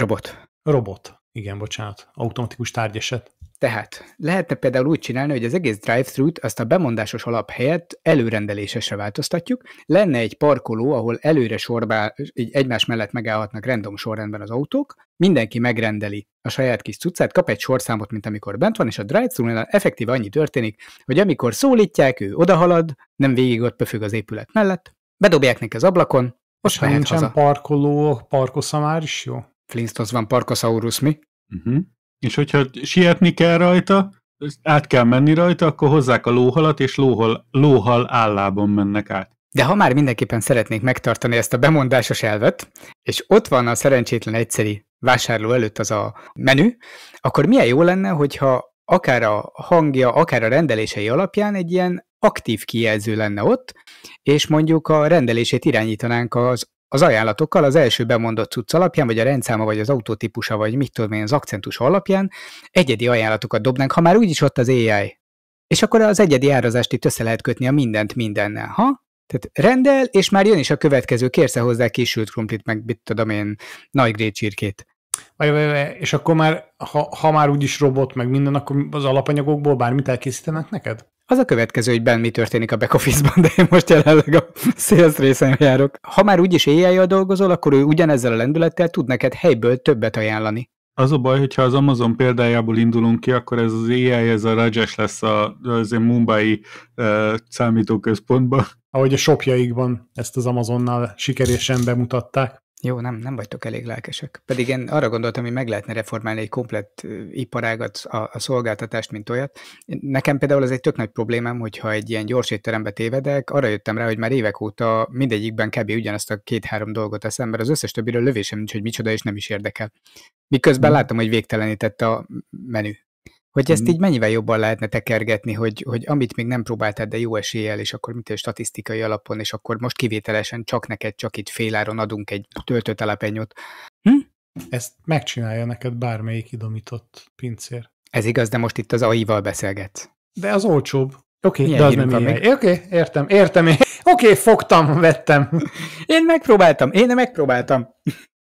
Robot. Robot.
Igen, bocsánat.
Automatikus tárgyeset. Tehát lehetne például úgy csinálni, hogy az egész drive-thru-t azt a bemondásos alap helyett előrendelésesre változtatjuk. Lenne egy parkoló, ahol előre sorba, így egymás mellett megállhatnak random sorrendben az autók, mindenki megrendeli a saját kis cuccát, kap egy sorszámot, mint amikor bent van, és a drive thru effektíve annyi történik, hogy amikor szólítják, ő odahalad, nem végig ott pöfög az épület mellett, bedobják neki az ablakon, és ha nincsen haza.
parkoló, parkosza már is jó?
Flintstones van, parkosaurus mi? Uh-huh. És hogyha sietni kell rajta, át kell menni rajta, akkor hozzák a lóhalat, és lóhal, lóhal állában mennek át.
De ha már mindenképpen szeretnék megtartani ezt a bemondásos elvet, és ott van a szerencsétlen egyszeri vásárló előtt az a menü, akkor milyen jó lenne, hogyha akár a hangja, akár a rendelései alapján egy ilyen aktív kijelző lenne ott, és mondjuk a rendelését irányítanánk az az ajánlatokkal, az első bemondott cucc alapján, vagy a rendszáma, vagy az autótípusa, vagy mit tudom én, az akcentus alapján egyedi ajánlatokat dobnánk, ha már úgyis ott az AI. És akkor az egyedi árazást itt össze lehet kötni a mindent mindennel, ha? Tehát rendel, és már jön is a következő, kérsze hozzá kisült krumplit, meg mit tudom én, nagy grécsirkét.
Vaj, vaj, vaj, és akkor már, ha, ha már úgyis robot, meg minden, akkor az alapanyagokból
bármit elkészítenek neked? Az a következő, hogy ben mi történik a back office-ban, de én most jelenleg a sales részen járok. Ha már úgyis éjjel dolgozol, akkor ő ugyanezzel a lendülettel tud neked helyből többet ajánlani.
Az a baj, hogyha az Amazon példájából indulunk ki, akkor ez az AI, ez a Rajesh lesz a, az a Mumbai e, számítóközpontban. Ahogy a
sopjaikban ezt az Amazonnál sikeresen bemutatták. Jó, nem, nem vagytok elég lelkesek.
Pedig én arra gondoltam, hogy meg lehetne reformálni egy komplet iparágat, a, a szolgáltatást, mint olyat. Nekem például ez egy tök nagy problémám, hogyha egy ilyen gyors étterembe tévedek, arra jöttem rá, hogy már évek óta mindegyikben kb. ugyanazt a két-három dolgot mert az összes többiről lövésem nincs, hogy micsoda, és nem is érdekel. Miközben mm. látom, hogy végtelenített a menü. Hogy ezt így mennyivel jobban lehetne tekergetni, hogy, hogy amit még nem próbáltál, de jó eséllyel, és akkor mint egy statisztikai alapon, és akkor most kivételesen csak neked, csak itt féláron adunk egy töltőtelepenyót. Hm?
Ezt megcsinálja neked bármelyik idomított pincér.
Ez igaz, de most itt az AI-val beszélget.
De az olcsóbb. Oké, okay, de az nem Oké, okay, értem, értem. Oké, okay,
fogtam, vettem. Én megpróbáltam, én megpróbáltam.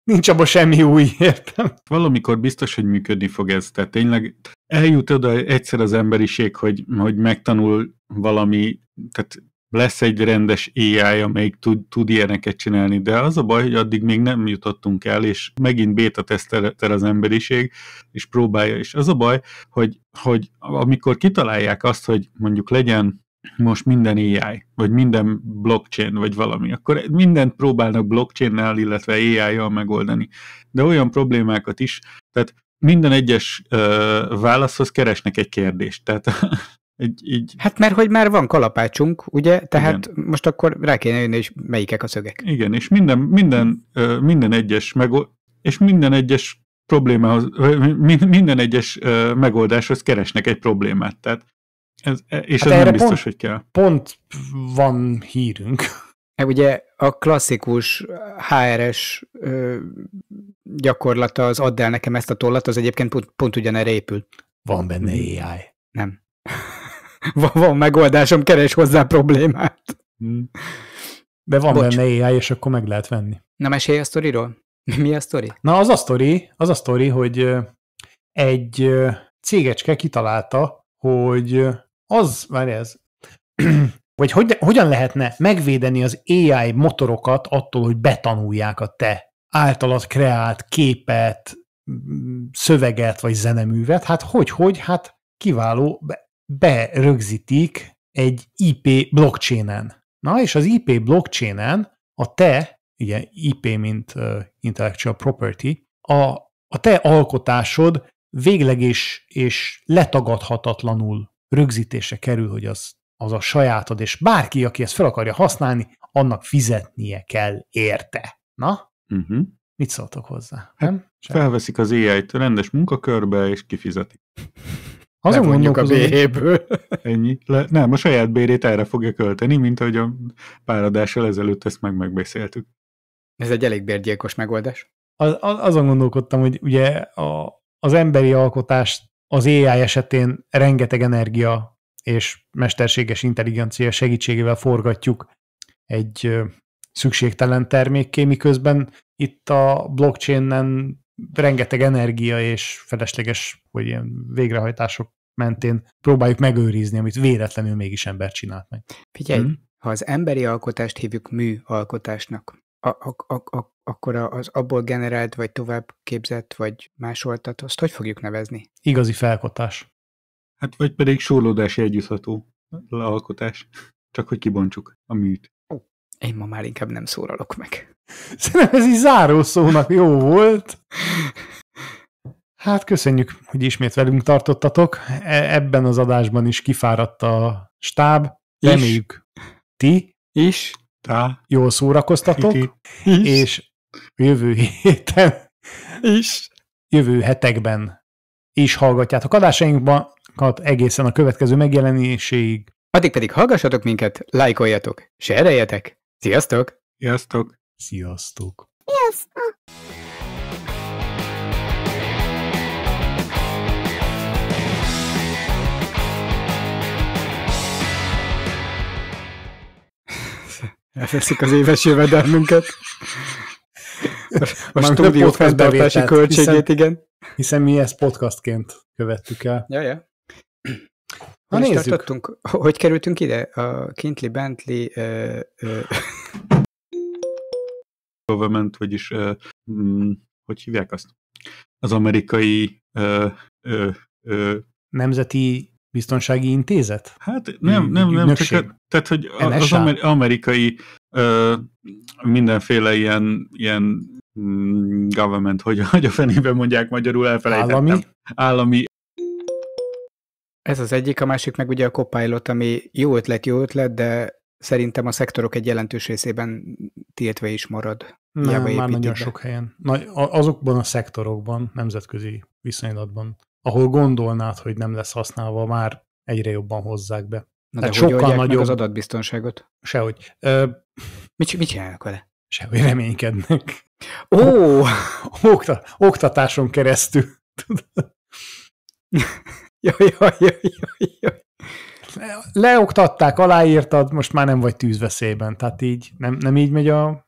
Nincs abban semmi új,
értem. Valamikor biztos, hogy működni fog ez, tehát tényleg eljut oda egyszer az emberiség, hogy, hogy megtanul valami, tehát lesz egy rendes AI, amelyik tud, tud ilyeneket csinálni, de az a baj, hogy addig még nem jutottunk el, és megint béta tesztel az emberiség, és próbálja, és az a baj, hogy, hogy amikor kitalálják azt, hogy mondjuk legyen most minden AI, vagy minden blockchain, vagy valami, akkor mindent próbálnak blockchain-nel, illetve AI-jal megoldani. De olyan problémákat is, tehát minden egyes ö, válaszhoz keresnek egy kérdést. Tehát egy, így...
Hát mert hogy már van kalapácsunk, ugye? Tehát Igen. most akkor rá
kéne jönni, és melyikek a szögek. Igen, és minden, minden, ö, minden egyes meg és minden egyes problémához, minden egyes ö, megoldáshoz keresnek egy problémát. Tehát ez, e, és hát ez nem biztos, pont, hogy kell.
Pont van hírünk. Ugye a klasszikus HRS gyakorlata az add el nekem ezt a tollat, az egyébként pont, pont ugyanerre épül. Van benne mhm. AI. Nem. van, van megoldásom, keres hozzá problémát. Mhm.
De van Bocs. benne AI, és akkor meg lehet venni.
Na mesélj a sztoriról. Mi a sztori?
Na az a sztori, az a sztori, hogy egy cégecske kitalálta, hogy az, várj ez, Vagy hogy, hogyan lehetne megvédeni az AI motorokat attól, hogy betanulják a te általad kreált képet, mm, szöveget vagy zeneművet? Hát hogy, hogy? Hát kiváló, berögzítik egy IP blockchain-en. Na, és az IP blockchainen a te, ugye IP, mint uh, intellectual property, a, a te alkotásod végleg és, és letagadhatatlanul rögzítése kerül, hogy az az a sajátod, és bárki, aki ezt fel akarja használni, annak fizetnie kell érte. Na? Uh-huh. Mit szóltok hozzá? Hát nem?
Hát felveszik az AI-t rendes munkakörbe, és kifizetik. Azon mondjuk a béhéből. Ennyi. Le, nem, a saját bérét erre fogja költeni, mint ahogy a páradással ezelőtt ezt meg megbeszéltük. Ez egy elég bérgyilkos megoldás. Az, az, azon
gondolkodtam, hogy ugye a, az emberi alkotást az AI esetén rengeteg energia és mesterséges intelligencia segítségével forgatjuk egy szükségtelen termékké, miközben itt a blockchainen rengeteg energia és felesleges vagy ilyen végrehajtások mentén próbáljuk megőrizni, amit véletlenül mégis ember csinált meg. Figyelj, hmm?
ha az emberi alkotást hívjuk műalkotásnak, a, a, a, a, akkor az abból generált, vagy tovább képzett, vagy másoltat, azt hogy fogjuk nevezni?
Igazi felkotás.
Hát vagy pedig súrlódási együttható alkotás. Csak hogy kibontsuk a műt. Én ma már inkább nem szólalok meg.
Szerintem ez így zárószónak jó volt. Hát köszönjük, hogy ismét velünk tartottatok. E- ebben az adásban is kifáradt a stáb. Is. ti is tá. jól szórakoztatok. Is. És jövő héten is. Jövő hetekben is hallgatjátok adásainkat egészen
a következő megjelenéséig. Addig pedig hallgassatok minket, lájkoljatok, sereljetek! Sziasztok! Sziasztok! Sziasztok! Sziasztok! Elveszik az éves jövedelmünket. A, a stúdió fenntartási költségét, hiszen... igen
hiszen mi ezt podcastként követtük el.
Ja, ja. Na, nézzük. Tartottunk, hogy kerültünk ide? A Kintli Bentley... Uh, uh.
Government, vagyis Uh, m, mm, hogy hívják azt? Az amerikai Uh, uh, uh, Nemzeti
Biztonsági Intézet? Hát nem, nem, nem. Csak a, hát,
tehát, hogy az amerikai uh, mindenféle ilyen, ilyen Mm, government, hogy, hogy a fenében mondják magyarul, elfelejtettem. Állami? Állami. Ez az
egyik, a másik meg ugye a Copilot, ami jó ötlet, jó ötlet, de szerintem a szektorok egy jelentős részében tiltva is marad. Nem, már nagyon be. sok
helyen. Na, azokban a szektorokban, nemzetközi viszonylatban, ahol gondolnád, hogy nem lesz használva, már egyre jobban hozzák be. Na Tehát de sokkal nagyobb... az
adatbiztonságot? Sehogy. Ö...
Mit, mit csinálnak vele? Sehogy reménykednek. Ó, okta, oktatáson keresztül. jaj, jaj, jaj, jaj, jaj. Leoktatták, aláírtad, most már nem vagy tűzveszélyben, tehát így, nem, nem így megy a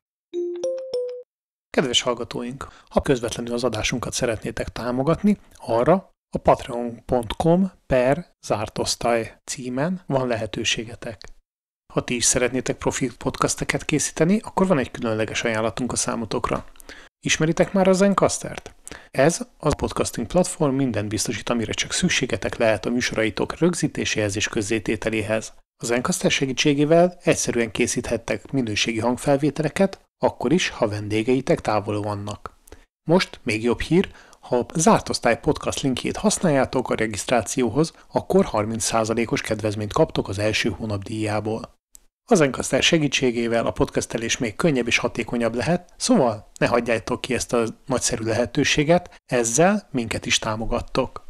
Kedves hallgatóink, ha közvetlenül az adásunkat szeretnétek támogatni, arra a patreon.com per zártosztály címen van lehetőségetek. Ha ti is szeretnétek profi podcasteket készíteni, akkor van egy különleges ajánlatunk a számotokra. Ismeritek már a Zencastert? Ez az podcasting platform minden biztosít, amire csak szükségetek lehet a műsoraitok rögzítéséhez és közzétételéhez. A Zencaster segítségével egyszerűen készíthettek minőségi hangfelvételeket, akkor is, ha vendégeitek távol vannak. Most még jobb hír, ha a zárt osztály podcast linkjét használjátok a regisztrációhoz, akkor 30%-os kedvezményt kaptok az első hónap díjából. Az Zencaster segítségével a podcastelés még könnyebb és hatékonyabb lehet, szóval ne hagyjátok ki ezt a nagyszerű lehetőséget, ezzel minket is támogattok.